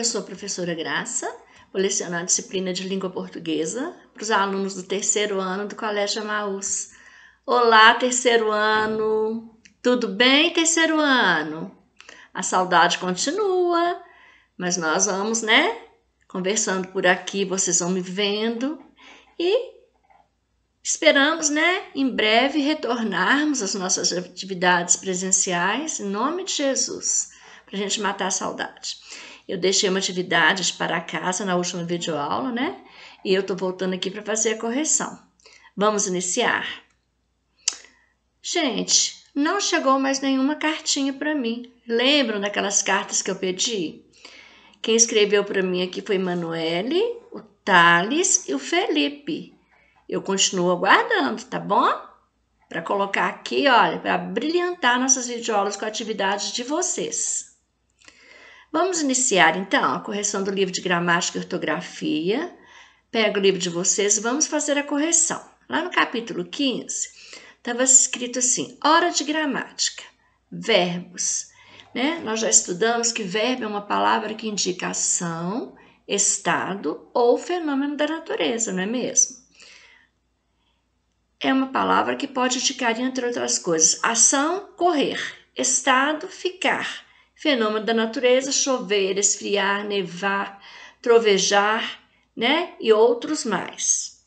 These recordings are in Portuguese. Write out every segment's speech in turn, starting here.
Eu sou professora Graça, vou lecionar a disciplina de língua portuguesa para os alunos do terceiro ano do Colégio Amaús. Olá, terceiro ano! Tudo bem, terceiro ano? A saudade continua, mas nós vamos, né? Conversando por aqui, vocês vão me vendo e Esperamos, né, em breve retornarmos às nossas atividades presenciais, em nome de Jesus, para a gente matar a saudade. Eu deixei uma atividade para casa na última videoaula, né? E eu tô voltando aqui para fazer a correção. Vamos iniciar. Gente, não chegou mais nenhuma cartinha para mim. Lembram daquelas cartas que eu pedi? Quem escreveu para mim aqui foi Manuele, o Thales e o Felipe. Eu continuo aguardando, tá bom? Para colocar aqui, olha, para brilhantar nossas videoaulas com atividades de vocês. Vamos iniciar então a correção do livro de gramática e ortografia. Pega o livro de vocês e vamos fazer a correção. Lá no capítulo 15, estava escrito assim: hora de gramática, verbos. Né? Nós já estudamos que verbo é uma palavra que indica ação, estado ou fenômeno da natureza, não é mesmo? É uma palavra que pode indicar, entre outras coisas, ação, correr, estado, ficar fenômeno da natureza, chover, esfriar, nevar, trovejar, né? E outros mais.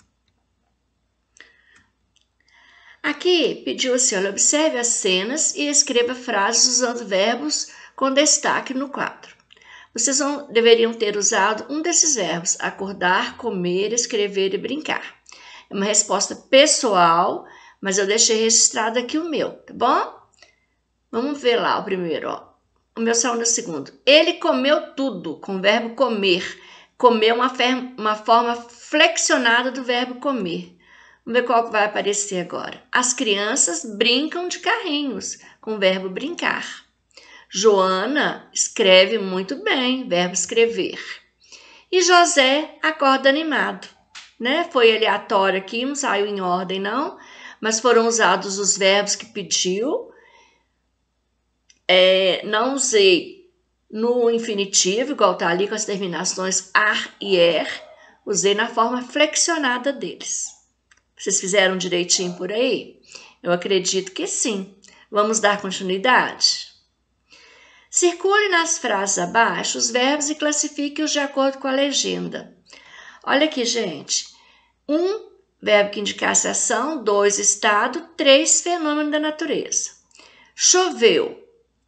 Aqui pediu assim: olha, observe as cenas e escreva frases usando verbos com destaque no quadro. Vocês vão, deveriam ter usado um desses verbos: acordar, comer, escrever e brincar. É uma resposta pessoal, mas eu deixei registrado aqui o meu, tá bom? Vamos ver lá o primeiro, ó o meu é o segundo. Ele comeu tudo, com o verbo comer. Comer uma, uma forma flexionada do verbo comer. Vamos ver qual vai aparecer agora. As crianças brincam de carrinhos, com o verbo brincar. Joana escreve muito bem, verbo escrever. E José acorda animado. Né? Foi aleatório aqui, não saiu em ordem, não, mas foram usados os verbos que pediu é, não usei no infinitivo, igual tá ali com as terminações ar e er, usei na forma flexionada deles. Vocês fizeram direitinho por aí? Eu acredito que sim. Vamos dar continuidade? Circule nas frases abaixo os verbos e classifique-os de acordo com a legenda. Olha aqui, gente. Um verbo que indicasse ação, dois estado, três fenômeno da natureza. Choveu,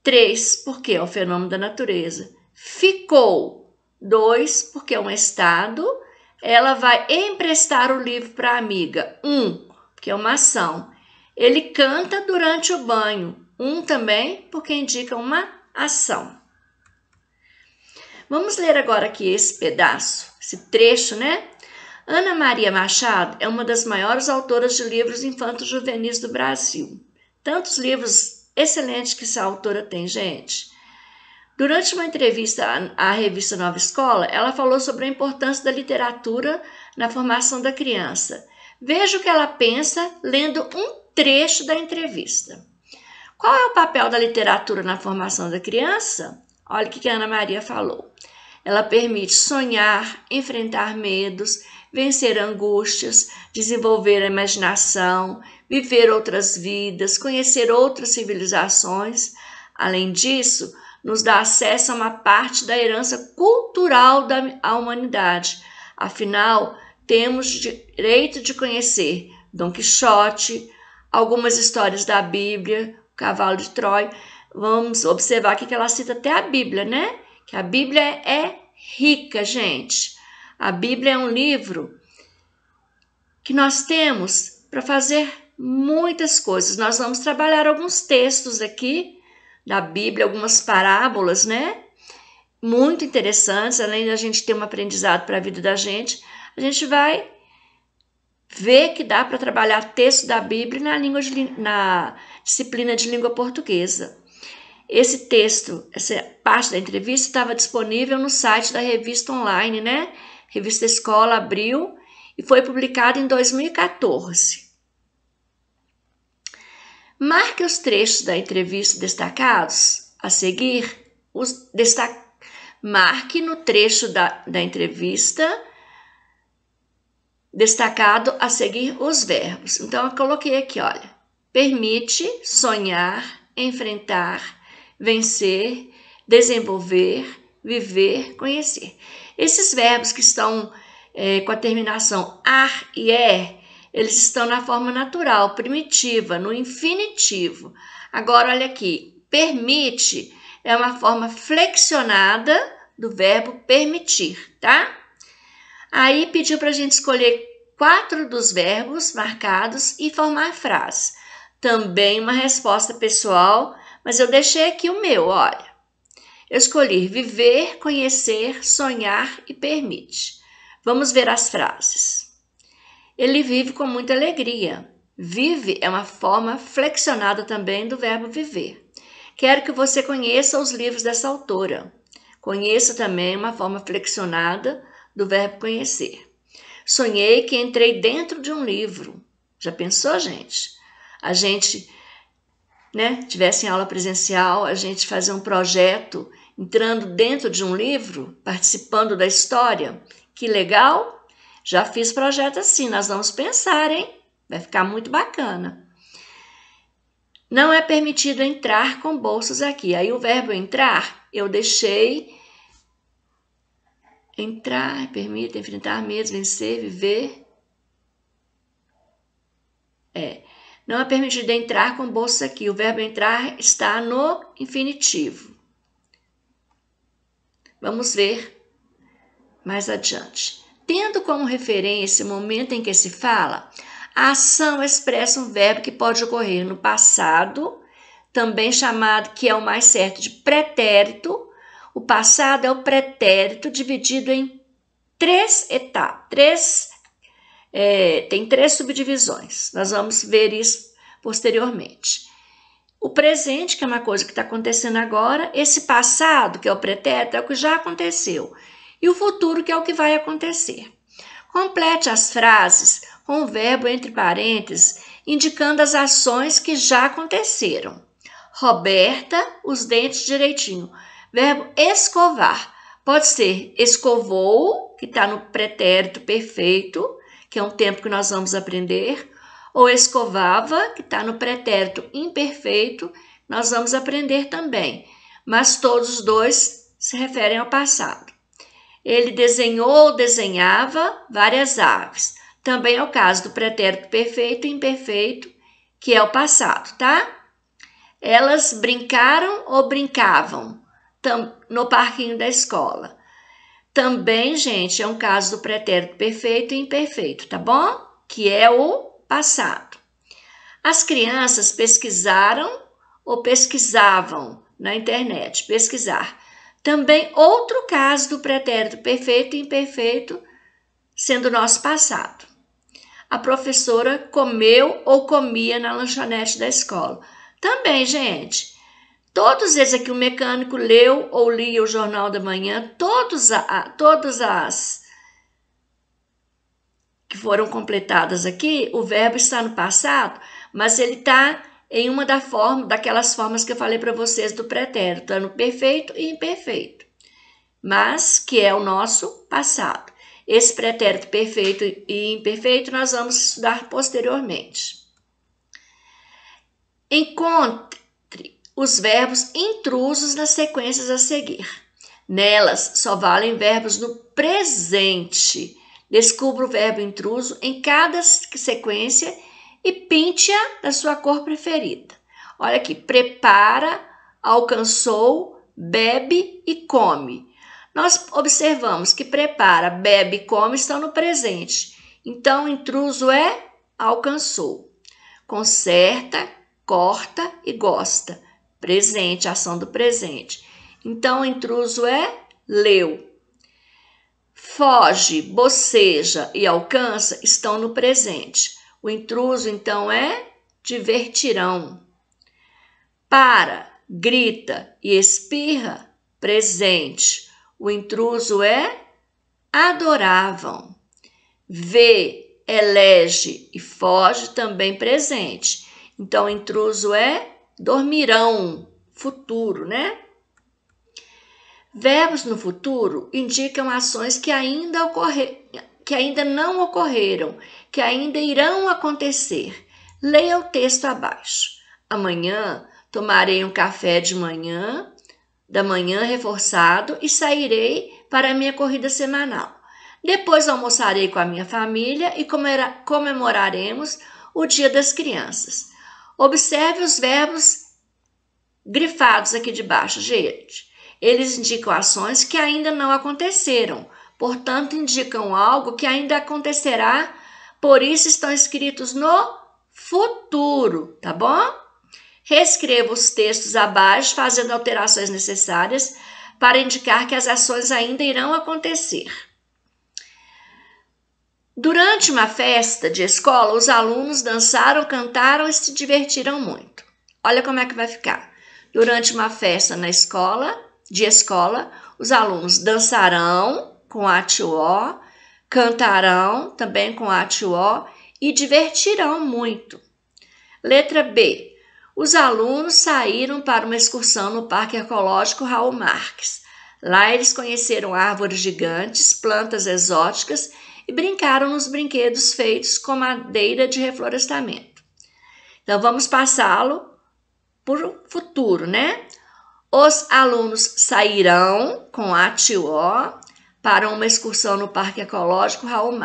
Três, porque é o fenômeno da natureza. Ficou. Dois, porque é um estado. Ela vai emprestar o livro para a amiga. Um, porque é uma ação. Ele canta durante o banho. Um também, porque indica uma ação. Vamos ler agora aqui esse pedaço, esse trecho, né? Ana Maria Machado é uma das maiores autoras de livros infantos juvenis do Brasil. Tantos livros excelente que essa autora tem, gente. Durante uma entrevista à, à revista Nova Escola, ela falou sobre a importância da literatura na formação da criança. Veja o que ela pensa lendo um trecho da entrevista. Qual é o papel da literatura na formação da criança? Olha o que a Ana Maria falou. Ela permite sonhar, enfrentar medos, vencer angústias, desenvolver a imaginação, viver outras vidas, conhecer outras civilizações. Além disso, nos dá acesso a uma parte da herança cultural da humanidade. Afinal, temos direito de conhecer Dom Quixote, algumas histórias da Bíblia, o cavalo de Troia. Vamos observar aqui que ela cita até a Bíblia, né? Que a Bíblia é rica, gente. A Bíblia é um livro que nós temos para fazer muitas coisas. Nós vamos trabalhar alguns textos aqui da Bíblia, algumas parábolas, né? Muito interessantes, além da gente ter um aprendizado para a vida da gente, a gente vai ver que dá para trabalhar texto da Bíblia na, língua de, na disciplina de língua portuguesa. Esse texto, essa parte da entrevista estava disponível no site da revista online, né? Revista Escola Abril e foi publicado em 2014. Marque os trechos da entrevista destacados. A seguir, os desta marque no trecho da, da entrevista destacado a seguir os verbos. Então, eu coloquei aqui, olha. Permite sonhar, enfrentar, vencer, desenvolver, viver, conhecer. Esses verbos que estão é, com a terminação ar e er, eles estão na forma natural, primitiva, no infinitivo. Agora, olha aqui, permite é uma forma flexionada do verbo permitir, tá? Aí pediu para a gente escolher quatro dos verbos marcados e formar frase. Também uma resposta pessoal, mas eu deixei aqui o meu, olha. Eu escolhi viver, conhecer, sonhar e permite. Vamos ver as frases. Ele vive com muita alegria. Vive é uma forma flexionada também do verbo viver. Quero que você conheça os livros dessa autora. Conheça também uma forma flexionada do verbo conhecer. Sonhei que entrei dentro de um livro. Já pensou, gente? A gente, né, tivesse em aula presencial, a gente fazer um projeto entrando dentro de um livro, participando da história. Que legal! Já fiz projeto assim, nós vamos pensar, hein? Vai ficar muito bacana. Não é permitido entrar com bolsas aqui. Aí o verbo entrar, eu deixei entrar, permite, enfrentar medo, vencer, viver. É. Não é permitido entrar com bolsas aqui. O verbo entrar está no infinitivo. Vamos ver mais adiante. Tendo como referência o momento em que se fala, a ação expressa um verbo que pode ocorrer no passado, também chamado que é o mais certo de pretérito. O passado é o pretérito dividido em três etapas, três, é, tem três subdivisões. Nós vamos ver isso posteriormente. O presente, que é uma coisa que está acontecendo agora, esse passado, que é o pretérito, é o que já aconteceu e o futuro, que é o que vai acontecer. Complete as frases com o verbo entre parênteses, indicando as ações que já aconteceram. Roberta, os dentes direitinho. Verbo escovar. Pode ser escovou, que está no pretérito perfeito, que é um tempo que nós vamos aprender, ou escovava, que está no pretérito imperfeito, nós vamos aprender também. Mas todos os dois se referem ao passado. Ele desenhou ou desenhava várias aves. Também é o caso do pretérito perfeito e imperfeito, que é o passado, tá? Elas brincaram ou brincavam no parquinho da escola. Também, gente, é um caso do pretérito perfeito e imperfeito, tá bom? Que é o passado. As crianças pesquisaram ou pesquisavam na internet, pesquisar também outro caso do pretérito perfeito e imperfeito sendo nosso passado. A professora comeu ou comia na lanchonete da escola. Também, gente, Todos esses aqui, o mecânico leu ou lia o Jornal da Manhã, todos a, todas as que foram completadas aqui, o verbo está no passado, mas ele está em uma da forma, daquelas formas que eu falei para vocês do pretérito, ano perfeito e imperfeito, mas que é o nosso passado. Esse pretérito perfeito e imperfeito nós vamos estudar posteriormente. Encontre os verbos intrusos nas sequências a seguir. Nelas só valem verbos no presente. Descubra o verbo intruso em cada sequência e pinte-a da sua cor preferida. Olha aqui, prepara, alcançou, bebe e come. Nós observamos que prepara, bebe e come estão no presente. Então, intruso é alcançou. Conserta, corta e gosta. Presente, ação do presente. Então, intruso é leu. Foge, boceja e alcança estão no presente. O intruso então é divertirão. Para, grita e espirra, presente. O intruso é adoravam. Vê, elege e foge, também presente. Então, intruso é dormirão, futuro, né? Verbos no futuro indicam ações que ainda, ocorre, que ainda não ocorreram que ainda irão acontecer. Leia o texto abaixo. Amanhã tomarei um café de manhã, da manhã reforçado e sairei para a minha corrida semanal. Depois almoçarei com a minha família e comemoraremos o Dia das Crianças. Observe os verbos grifados aqui de baixo, gente. Eles indicam ações que ainda não aconteceram, portanto, indicam algo que ainda acontecerá por isso estão escritos no futuro, tá bom? Reescreva os textos abaixo, fazendo alterações necessárias para indicar que as ações ainda irão acontecer. Durante uma festa de escola, os alunos dançaram, cantaram e se divertiram muito. Olha como é que vai ficar. Durante uma festa na escola, de escola, os alunos dançarão com a tio cantarão também com atió e divertirão muito. Letra B. Os alunos saíram para uma excursão no Parque Ecológico Raul Marques. Lá eles conheceram árvores gigantes, plantas exóticas e brincaram nos brinquedos feitos com madeira de reflorestamento. Então vamos passá-lo por o futuro, né? Os alunos sairão com a tio para uma excursão no Parque Ecológico Raul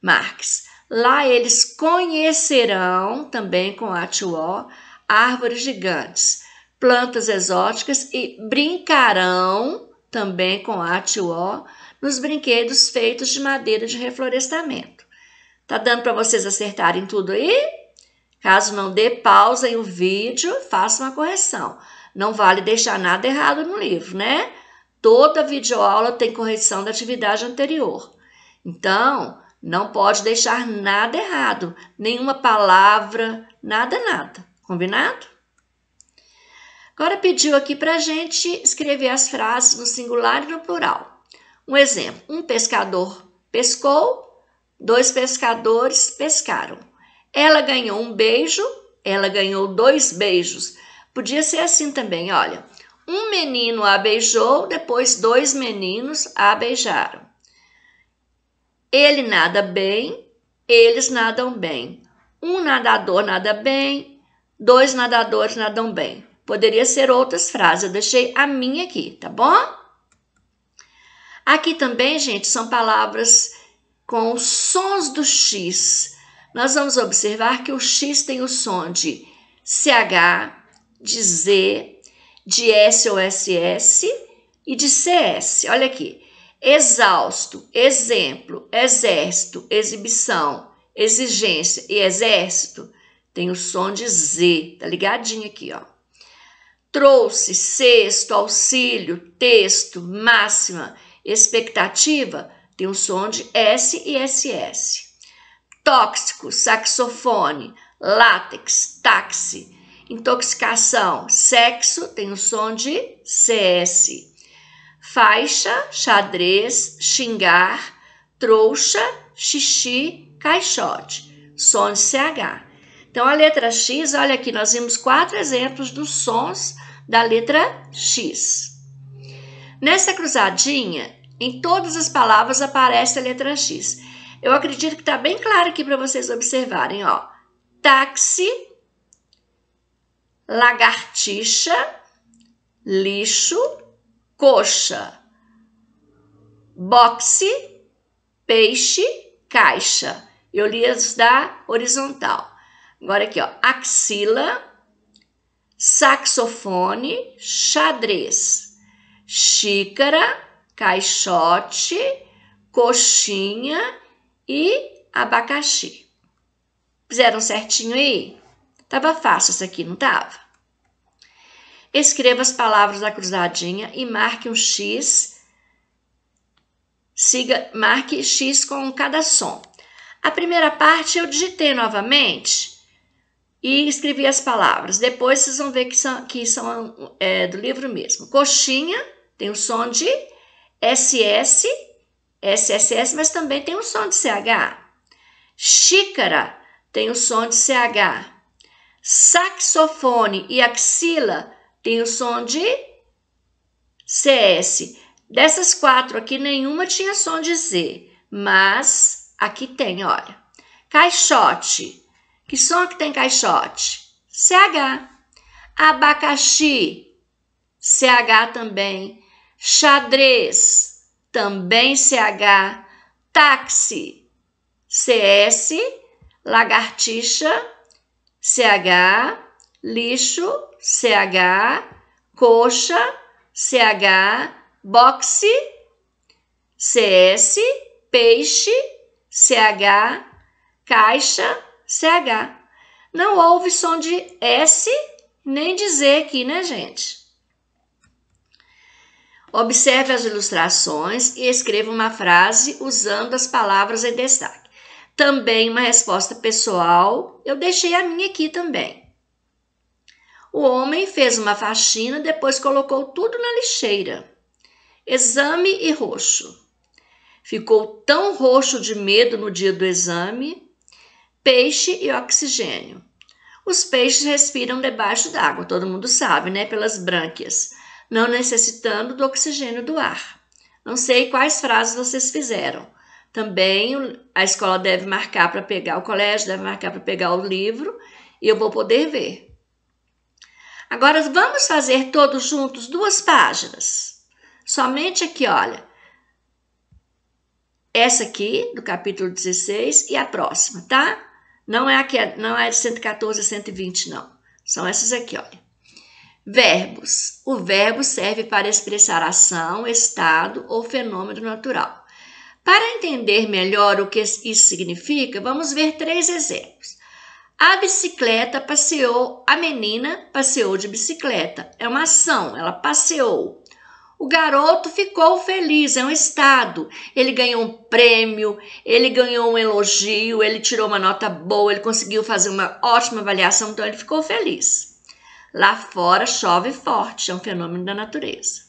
Marx. Lá eles conhecerão, também com a Atuó, árvores gigantes, plantas exóticas e brincarão, também com a Atuó, nos brinquedos feitos de madeira de reflorestamento. Tá dando para vocês acertarem tudo aí? Caso não dê, pausem o vídeo, façam a correção. Não vale deixar nada errado no livro, né? Toda videoaula tem correção da atividade anterior. Então, não pode deixar nada errado, nenhuma palavra, nada, nada. Combinado? Agora pediu aqui para a gente escrever as frases no singular e no plural. Um exemplo: um pescador pescou, dois pescadores pescaram. Ela ganhou um beijo, ela ganhou dois beijos. Podia ser assim também, olha. Um menino a beijou, depois dois meninos a beijaram. Ele nada bem, eles nadam bem. Um nadador nada bem, dois nadadores nadam bem. Poderia ser outras frases, eu deixei a minha aqui, tá bom? Aqui também, gente, são palavras com os sons do X. Nós vamos observar que o X tem o som de CH, de Z, de SOSS e de CS. Olha aqui. Exausto, exemplo, exército, exibição, exigência e exército tem o som de Z, tá ligadinho aqui, ó. Trouxe, sexto, auxílio, texto, máxima, expectativa, tem o som de S e SS. Tóxico, saxofone, látex, táxi, intoxicação, sexo, tem o som de CS. Faixa, xadrez, xingar, trouxa, xixi, caixote, som de CH. Então, a letra X, olha aqui, nós vimos quatro exemplos dos sons da letra X. Nessa cruzadinha, em todas as palavras aparece a letra X. Eu acredito que está bem claro aqui para vocês observarem, ó. Táxi, lagartixa, lixo, coxa, boxe, peixe, caixa. Eu li as da horizontal. Agora aqui, ó, axila, saxofone, xadrez, xícara, caixote, coxinha e abacaxi. Fizeram certinho aí? Tava fácil isso aqui, não tava? Escreva as palavras da cruzadinha e marque um X. Siga, marque X com cada som. A primeira parte eu digitei novamente e escrevi as palavras. Depois vocês vão ver que são, que são é, do livro mesmo. Coxinha tem o som de SS, SSS, mas também tem o som de CH. Xícara tem o som de CH. Saxofone e axila tem o som de CS. Dessas quatro aqui, nenhuma tinha som de Z, mas aqui tem, olha. Caixote. Que som que tem caixote? CH. Abacaxi. CH também. Xadrez. Também CH. Táxi. CS. Lagartixa. CH. Lixo. CH, coxa, CH, boxe, CS, peixe, CH, caixa, CH. Não houve som de S nem dizer aqui, né, gente? Observe as ilustrações e escreva uma frase usando as palavras em destaque. Também uma resposta pessoal, eu deixei a minha aqui também. O homem fez uma faxina, depois colocou tudo na lixeira. Exame e roxo. Ficou tão roxo de medo no dia do exame. Peixe e oxigênio. Os peixes respiram debaixo d'água, todo mundo sabe, né? Pelas brânquias, não necessitando do oxigênio do ar. Não sei quais frases vocês fizeram. Também a escola deve marcar para pegar, o colégio deve marcar para pegar o livro e eu vou poder ver. Agora vamos fazer todos juntos duas páginas. Somente aqui, olha. Essa aqui do capítulo 16 e a próxima, tá? Não é aqui, é, não é de 114 a 120 não. São essas aqui, olha. Verbos. O verbo serve para expressar ação, estado ou fenômeno natural. Para entender melhor o que isso significa, vamos ver três exemplos. A bicicleta passeou, a menina passeou de bicicleta. É uma ação, ela passeou. O garoto ficou feliz, é um estado. Ele ganhou um prêmio, ele ganhou um elogio, ele tirou uma nota boa, ele conseguiu fazer uma ótima avaliação, então ele ficou feliz. Lá fora chove forte, é um fenômeno da natureza.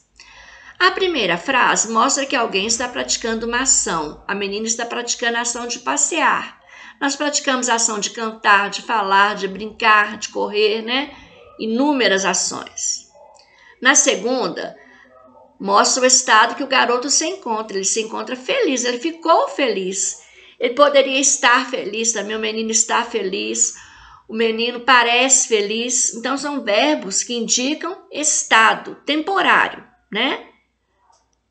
A primeira frase mostra que alguém está praticando uma ação. A menina está praticando a ação de passear. Nós praticamos a ação de cantar, de falar, de brincar, de correr, né? Inúmeras ações. Na segunda, mostra o estado que o garoto se encontra. Ele se encontra feliz, ele ficou feliz. Ele poderia estar feliz também, o menino está feliz, o menino parece feliz. Então, são verbos que indicam estado temporário, né?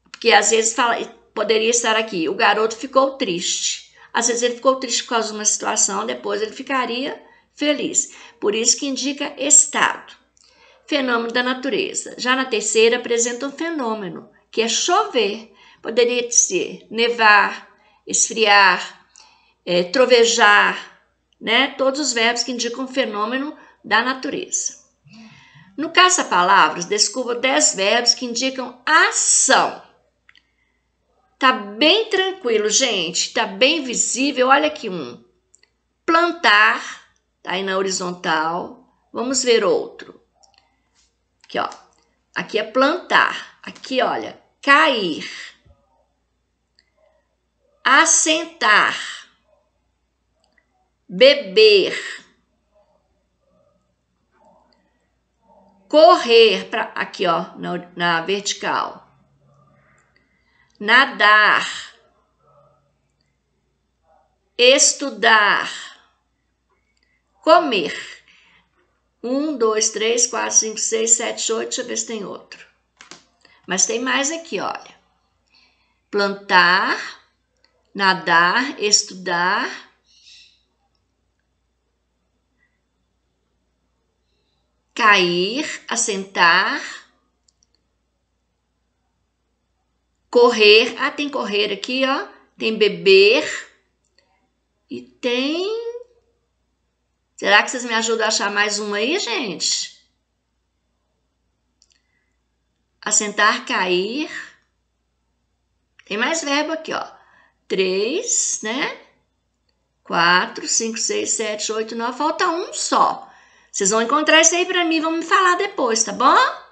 Porque às vezes fala, poderia estar aqui, o garoto ficou triste. Às vezes ele ficou triste por causa de uma situação, depois ele ficaria feliz. Por isso que indica estado. Fenômeno da natureza. Já na terceira apresenta um fenômeno, que é chover. Poderia ser nevar, esfriar, é, trovejar, né? Todos os verbos que indicam fenômeno da natureza. No caça-palavras, descubro dez verbos que indicam ação. Tá bem tranquilo, gente. Tá bem visível. Olha aqui um. Plantar, tá aí na horizontal. Vamos ver outro. Aqui, ó. Aqui é plantar. Aqui, olha, cair. Assentar. Beber. Correr para aqui, ó, na, na vertical nadar, estudar, comer. Um, dois, três, quatro, cinco, seis, sete, oito. Deixa eu ver se tem outro. Mas tem mais aqui, olha. Plantar, nadar, estudar. Cair, assentar, Correr. Ah, tem correr aqui, ó. Tem beber. E tem. Será que vocês me ajudam a achar mais uma aí, gente? Assentar, cair. Tem mais verbo aqui, ó. Três, né? Quatro, cinco, seis, sete, oito, nove. Falta um só. Vocês vão encontrar isso aí para mim. Vão me falar depois, tá bom?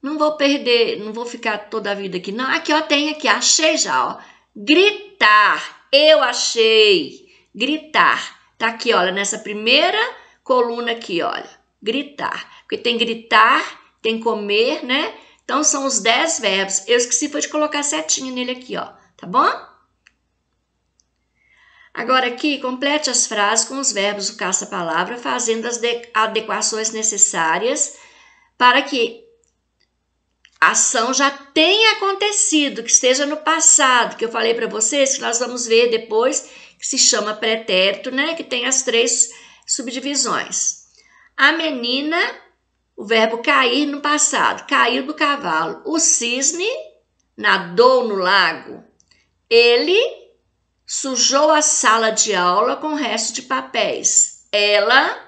Não vou perder, não vou ficar toda a vida aqui. Não, aqui ó, tem aqui, achei já, ó. Gritar, eu achei. Gritar. Tá aqui, olha, nessa primeira coluna aqui, olha. Gritar. Porque tem gritar, tem comer, né? Então são os dez verbos. Eu esqueci foi de colocar setinha nele aqui, ó. Tá bom? Agora aqui, complete as frases com os verbos do caça-palavra, fazendo as adequações necessárias para que ação já tenha acontecido, que esteja no passado, que eu falei para vocês, que nós vamos ver depois, que se chama pretérito, né? Que tem as três subdivisões. A menina, o verbo cair no passado, caiu do cavalo. O cisne nadou no lago. Ele sujou a sala de aula com o resto de papéis. Ela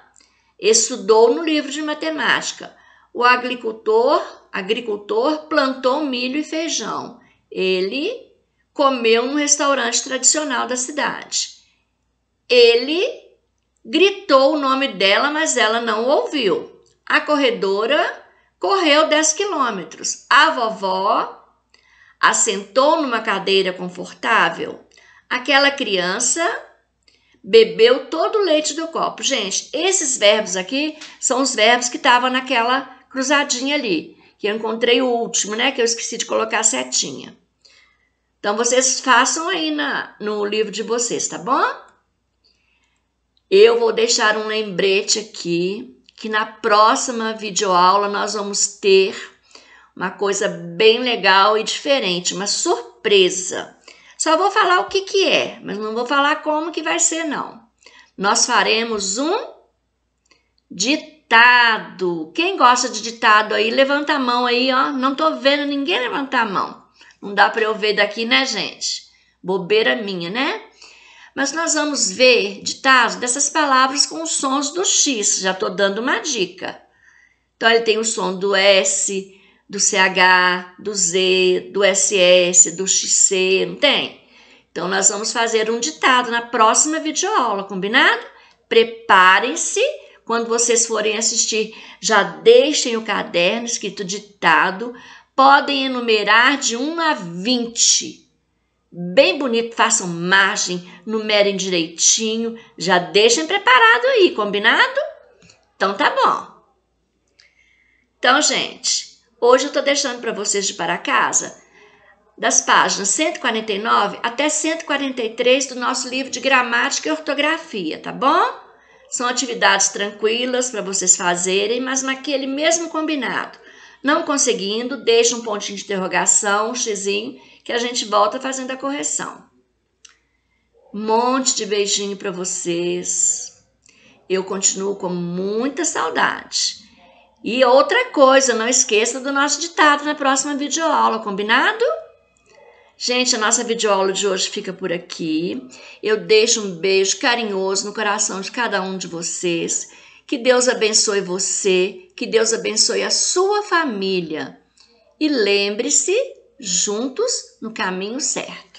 estudou no livro de matemática. O agricultor agricultor, plantou milho e feijão. Ele comeu num restaurante tradicional da cidade. Ele gritou o nome dela, mas ela não ouviu. A corredora correu 10 quilômetros. A vovó assentou numa cadeira confortável. Aquela criança bebeu todo o leite do copo. Gente, esses verbos aqui são os verbos que estavam naquela cruzadinha ali que eu encontrei o último, né? Que eu esqueci de colocar a setinha. Então, vocês façam aí na, no livro de vocês, tá bom? Eu vou deixar um lembrete aqui que na próxima videoaula nós vamos ter uma coisa bem legal e diferente, uma surpresa. Só vou falar o que, que é, mas não vou falar como que vai ser, não. Nós faremos um ditado ditado. Quem gosta de ditado aí, levanta a mão aí, ó. Não tô vendo ninguém levantar a mão. Não dá para eu ver daqui, né, gente? Bobeira minha, né? Mas nós vamos ver ditados dessas palavras com os sons do X. Já tô dando uma dica. Então, ele tem o som do S, do CH, do Z, do SS, do XC, não tem? Então, nós vamos fazer um ditado na próxima videoaula, combinado? Preparem-se quando vocês forem assistir, já deixem o caderno escrito ditado. Podem enumerar de 1 a 20. Bem bonito, façam margem, numerem direitinho, já deixem preparado aí, combinado? Então tá bom. Então, gente, hoje eu tô deixando para vocês de para casa das páginas 149 até 143 do nosso livro de gramática e ortografia, tá bom? São atividades tranquilas para vocês fazerem, mas naquele mesmo combinado. Não conseguindo, deixa um pontinho de interrogação, um xizinho, que a gente volta fazendo a correção. Um monte de beijinho para vocês. Eu continuo com muita saudade. E outra coisa, não esqueça do nosso ditado na próxima videoaula, combinado? Gente, a nossa videoaula de hoje fica por aqui. Eu deixo um beijo carinhoso no coração de cada um de vocês. Que Deus abençoe você, que Deus abençoe a sua família. E lembre-se, juntos no caminho certo.